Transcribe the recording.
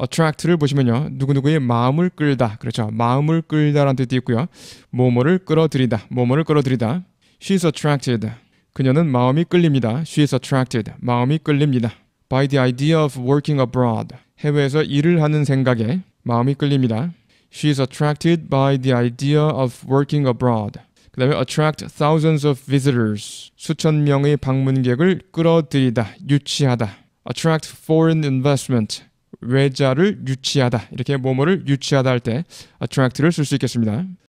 attract를 보시면요. 누구누구의 마음을 끌다. 그렇죠. 마음을 끌다라는 뜻도 있고요. 뭐뭐를 끌어들이다. 뭐뭐를 끌어들이다. She's attracted. 그녀는 마음이 끌립니다. She's attracted. 마음이 끌립니다. By the idea of working abroad. 해외에서 일을 하는 생각에 마음이 끌립니다. She's attracted by the idea of working abroad. 그 다음에 attract thousands of visitors. 수천 명의 방문객을 끌어들이다. 유치하다. attract foreign investment. 외자를 유치하다 이렇게 뭐뭐를 유치하다 할 때 attract를 아, 쓸수 있겠습니다.